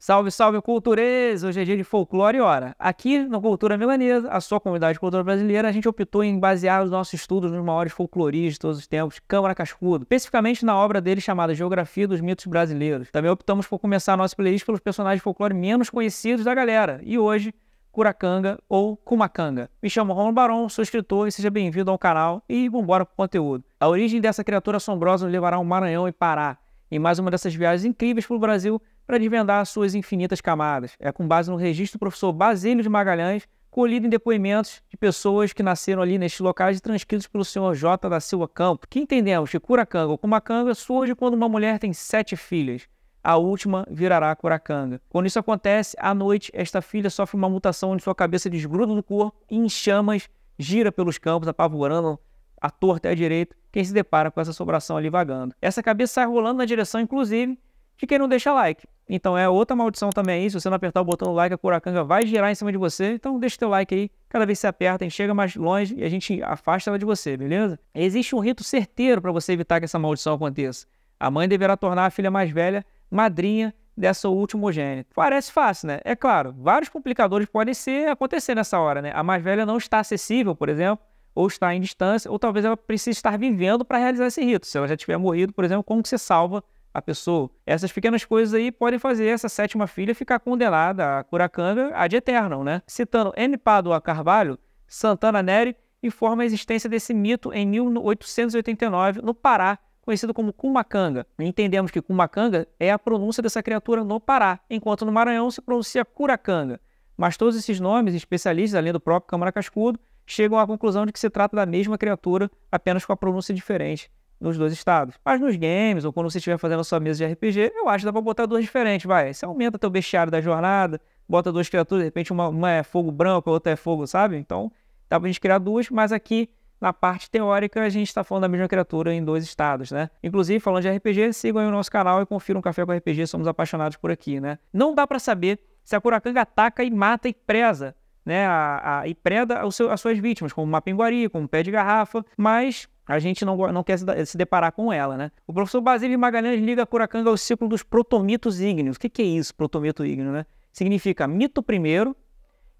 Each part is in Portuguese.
Salve, salve, culturez! Hoje é dia de folclore e hora. Aqui no Cultura Milanesa, a sua comunidade de cultura brasileira, a gente optou em basear os nossos estudos nos maiores folcloristas de todos os tempos, Câmara Cascudo, especificamente na obra dele chamada Geografia dos Mitos Brasileiros. Também optamos por começar a nossa playlist pelos personagens de folclore menos conhecidos da galera. E hoje, Curacanga ou Kumacanga. Me chamo Ron Barão, sou escritor e seja bem-vindo ao canal e vambora pro conteúdo. A origem dessa criatura assombrosa nos levará ao Maranhão e Pará, em mais uma dessas viagens incríveis pelo Brasil para desvendar suas infinitas camadas. É com base no registro do professor Basílio de Magalhães, colhido em depoimentos de pessoas que nasceram ali neste local, e transcritos pelo senhor J. da Silva Campo, que entendemos que Curacanga ou Kumacanga surge quando uma mulher tem sete filhas. A última virará Curacanga. Quando isso acontece, à noite, esta filha sofre uma mutação onde sua cabeça desgruda do corpo e em chamas gira pelos campos, apavorando a torta e a direita quem se depara com essa sobração ali vagando. Essa cabeça sai rolando na direção, inclusive, de quem não deixa like. Então é outra maldição também aí. Se você não apertar o botão do like, a Curacanga vai girar em cima de você. Então deixa o teu like aí. Cada vez que você aperta, a gente chega mais longe e a gente afasta ela de você, beleza? Existe um rito certeiro para você evitar que essa maldição aconteça. A mãe deverá tornar a filha mais velha madrinha dessa ultimogênita. Parece fácil, né? É claro, vários complicadores podem ser, acontecer nessa hora, né? A mais velha não está acessível, por exemplo, ou está em distância, ou talvez ela precise estar vivendo para realizar esse rito. Se ela já tiver morrido, por exemplo, como que você salva a pessoa. Essas pequenas coisas aí podem fazer essa sétima filha ficar condenada a Curacanga ad eterno né? Citando M. Padua Carvalho, Santana Neri informa a existência desse mito em 1889 no Pará, conhecido como Cumacanga. Entendemos que Cumacanga é a pronúncia dessa criatura no Pará, enquanto no Maranhão se pronuncia Curacanga. Mas todos esses nomes, especialistas, além do próprio Câmara Cascudo, chegam à conclusão de que se trata da mesma criatura, apenas com a pronúncia diferente nos dois estados. Mas nos games, ou quando você estiver fazendo a sua mesa de RPG, eu acho que dá pra botar duas diferentes, vai. Você aumenta teu bestiário da jornada, bota duas criaturas, de repente uma, uma é fogo branco, a outra é fogo, sabe? Então, dá pra gente criar duas, mas aqui na parte teórica, a gente está falando da mesma criatura em dois estados, né? Inclusive, falando de RPG, sigam aí o nosso canal e confiram um Café com RPG, somos apaixonados por aqui, né? Não dá para saber se a Kurakanga ataca e mata e preza, né, a, a, e preda seu, as suas vítimas, como uma pinguari, como um pé de garrafa, mas a gente não, não quer se, se deparar com ela, né? O professor Basílio Magalhães liga Curacanga ao ciclo dos protomitos ígneos. O que, que é isso, protomito ígneo, né? Significa mito primeiro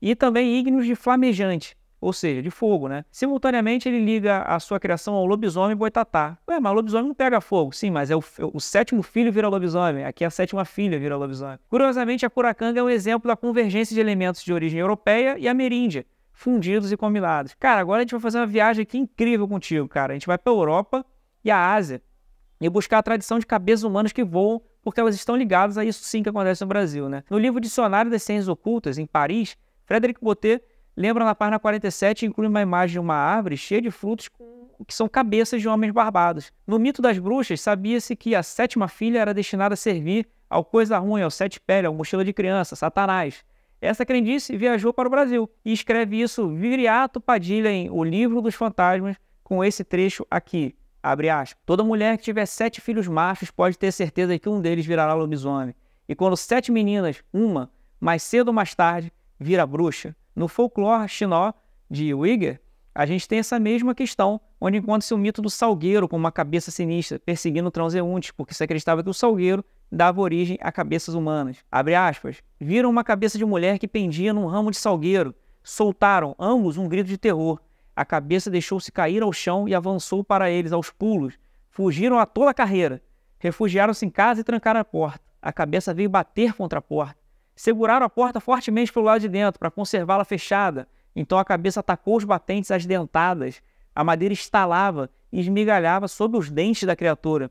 e também ígneos de flamejante ou seja, de fogo, né? Simultaneamente, ele liga a sua criação ao lobisomem boitatá. Ué, mas o lobisomem não pega fogo. Sim, mas é o, o sétimo filho vira lobisomem. Aqui a sétima filha vira lobisomem. Curiosamente, a curacanga é um exemplo da convergência de elementos de origem europeia e ameríndia, fundidos e combinados. Cara, agora a gente vai fazer uma viagem aqui incrível contigo, cara. A gente vai para a Europa e a Ásia e buscar a tradição de cabeças humanas que voam porque elas estão ligadas a isso sim que acontece no Brasil, né? No livro Dicionário das Ciências Ocultas, em Paris, Frederic Botet lembra na página 47, inclui uma imagem de uma árvore cheia de frutos que são cabeças de homens barbados. No mito das bruxas, sabia-se que a sétima filha era destinada a servir ao coisa ruim, ao sete pele, ao mochila de criança, Satanás. Essa crendice viajou para o Brasil e escreve isso Viriato Padilha em O Livro dos Fantasmas, com esse trecho aqui. Abre aspas. Toda mulher que tiver sete filhos machos pode ter certeza que um deles virará lobisomem. E quando sete meninas, uma, mais cedo ou mais tarde, vira bruxa. No folclore xinó de Uyghur, a gente tem essa mesma questão, onde encontra-se o mito do salgueiro com uma cabeça sinistra, perseguindo transeuntes, porque se acreditava que o salgueiro dava origem a cabeças humanas. Abre aspas. Viram uma cabeça de mulher que pendia num ramo de salgueiro. Soltaram, ambos, um grito de terror. A cabeça deixou-se cair ao chão e avançou para eles aos pulos. Fugiram a toda a carreira. Refugiaram-se em casa e trancaram a porta. A cabeça veio bater contra a porta. Seguraram a porta fortemente pelo lado de dentro para conservá-la fechada. Então a cabeça atacou os batentes às dentadas. A madeira estalava e esmigalhava sob os dentes da criatura.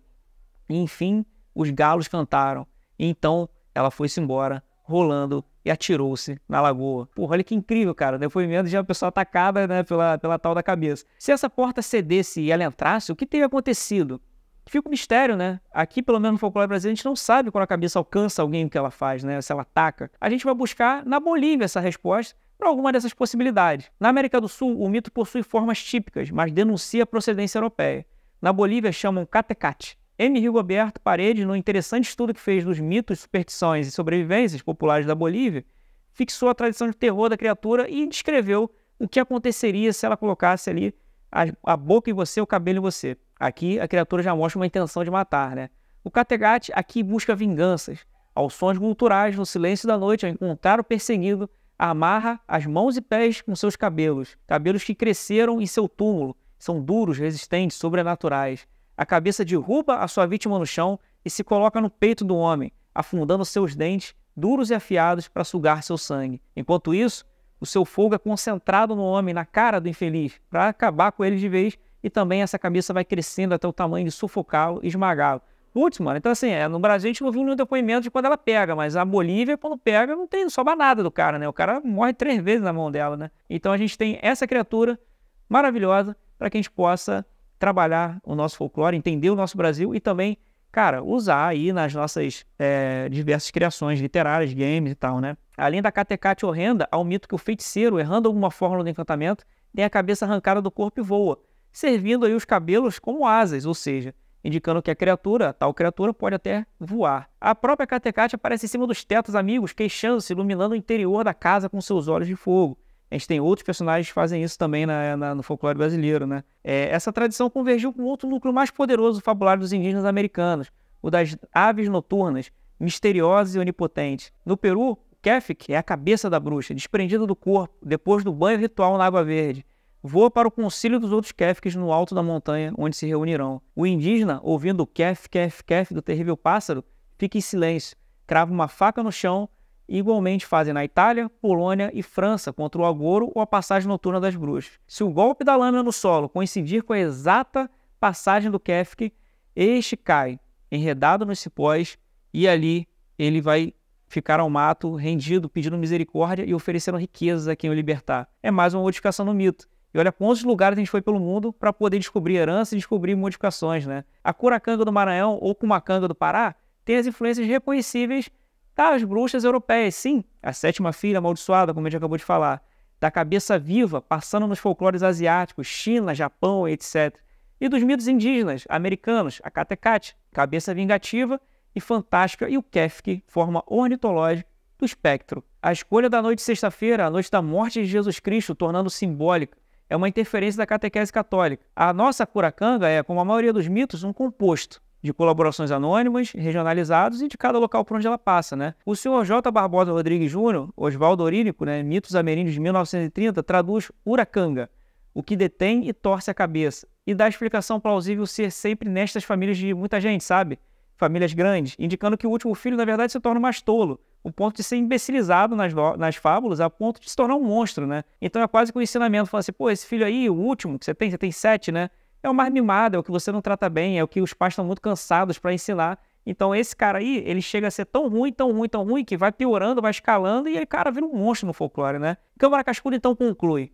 E enfim, os galos cantaram. E então ela foi-se embora, rolando e atirou-se na lagoa. Porra, olha que incrível, cara. Depoimento né? de uma pessoa atacada né, pela, pela tal da cabeça. Se essa porta cedesse e ela entrasse, o que teria acontecido? que fica o um mistério, né? Aqui, pelo menos no folclore brasileiro, a gente não sabe quando a cabeça alcança alguém o que ela faz, né? Se ela ataca. A gente vai buscar na Bolívia essa resposta para alguma dessas possibilidades. Na América do Sul, o mito possui formas típicas, mas denuncia a procedência europeia. Na Bolívia, chamam catecate. M. Rigoberto Paredes, no interessante estudo que fez dos mitos, superstições e sobrevivências populares da Bolívia, fixou a tradição de terror da criatura e descreveu o que aconteceria se ela colocasse ali a, a boca em você, o cabelo em você. Aqui a criatura já mostra uma intenção de matar, né? O Categate aqui busca vinganças. Aos sons culturais, no silêncio da noite, ao encontrar o perseguido, amarra as mãos e pés com seus cabelos, cabelos que cresceram em seu túmulo, são duros, resistentes, sobrenaturais. A cabeça derruba a sua vítima no chão e se coloca no peito do homem, afundando seus dentes duros e afiados para sugar seu sangue. Enquanto isso, o seu fogo é concentrado no homem, na cara do infeliz, para acabar com ele de vez e também essa cabeça vai crescendo até o tamanho de sufocá-lo e esmagá-lo. Putz, mano, então assim, é, no Brasil a gente não viu nenhum depoimento de quando ela pega, mas a Bolívia, quando pega, não tem, sobra nada do cara, né? O cara morre três vezes na mão dela, né? Então a gente tem essa criatura maravilhosa para que a gente possa trabalhar o nosso folclore, entender o nosso Brasil e também, cara, usar aí nas nossas é, diversas criações literárias, games e tal, né? Além da catecate horrenda, há o um mito que o feiticeiro, errando alguma fórmula do encantamento, tem a cabeça arrancada do corpo e voa servindo aí os cabelos como asas, ou seja, indicando que a criatura, tal criatura, pode até voar. A própria Catecate aparece em cima dos tetos amigos, queixando-se, iluminando o interior da casa com seus olhos de fogo. A gente tem outros personagens que fazem isso também na, na, no folclore brasileiro, né? É, essa tradição convergiu com outro núcleo mais poderoso do fabulário dos indígenas americanos, o das aves noturnas, misteriosas e onipotentes. No Peru, Kefik é a cabeça da bruxa, desprendida do corpo, depois do banho ritual na água verde voa para o concílio dos outros Kefkes no alto da montanha, onde se reunirão. O indígena, ouvindo o Kef, Kef, Kef do terrível pássaro, fica em silêncio, crava uma faca no chão e igualmente fazem na Itália, Polônia e França contra o agouro ou a passagem noturna das bruxas. Se o golpe da lâmina no solo coincidir com a exata passagem do Kefke, este cai enredado nos cipós e ali ele vai ficar ao mato, rendido, pedindo misericórdia e oferecendo riquezas a quem o libertar. É mais uma modificação no mito. E olha quantos lugares a gente foi pelo mundo para poder descobrir herança e descobrir modificações, né? A curacanga do Maranhão ou cumacanga do Pará tem as influências reconhecíveis das bruxas europeias, sim, a sétima filha amaldiçoada, como a gente acabou de falar, da cabeça viva, passando nos folclores asiáticos, China, Japão, etc. E dos mitos indígenas, americanos, a Catecate, cabeça vingativa e fantástica, e o Kefk, forma ornitológica do espectro. A escolha da noite de sexta-feira, a noite da morte de Jesus Cristo, tornando simbólica é uma interferência da catequese católica. A nossa curacanga é, como a maioria dos mitos, um composto de colaborações anônimas, regionalizados e de cada local por onde ela passa, né? O senhor J. Barbosa Rodrigues Júnior, Oswaldo Orínico, né, Mitos Ameríndios de 1930, traduz uracanga, o que detém e torce a cabeça, e dá a explicação plausível ser sempre nestas famílias de muita gente, sabe? famílias grandes, indicando que o último filho, na verdade, se torna mais tolo, o ponto de ser imbecilizado nas, nas fábulas, a ponto de se tornar um monstro, né? Então é quase que um ensinamento, falando assim, pô, esse filho aí, o último que você tem, você tem sete, né? É o mais mimado, é o que você não trata bem, é o que os pais estão muito cansados para ensinar. Então esse cara aí, ele chega a ser tão ruim, tão ruim, tão ruim, que vai piorando, vai escalando, e ele, cara, vira um monstro no folclore, né? Câmara Cascudo, então, conclui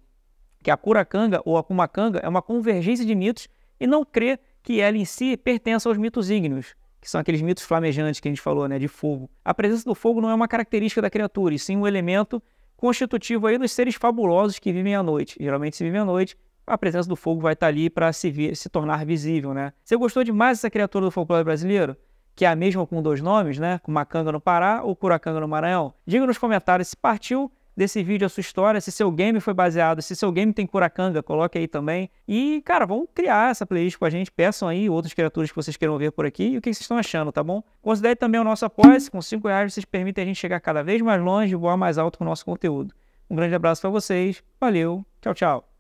que a curacanga ou a Kumakanga é uma convergência de mitos e não crê que ela em si pertence aos mitos ígneos que são aqueles mitos flamejantes que a gente falou, né, de fogo. A presença do fogo não é uma característica da criatura, e sim um elemento constitutivo aí dos seres fabulosos que vivem à noite. Geralmente se vivem à noite, a presença do fogo vai estar ali para se, se tornar visível, né? Você gostou demais dessa criatura do folclore brasileiro? Que é a mesma com dois nomes, né? Com Macanga no Pará ou Curacanga no Maranhão? Diga nos comentários se partiu desse vídeo a sua história, se seu game foi baseado, se seu game tem curacanga, coloque aí também. E, cara, vamos criar essa playlist com a gente, peçam aí outras criaturas que vocês queiram ver por aqui e o que vocês estão achando, tá bom? Considere também o nosso apoio, com 5 reais vocês permitem a gente chegar cada vez mais longe e voar mais alto com o nosso conteúdo. Um grande abraço para vocês, valeu, tchau, tchau.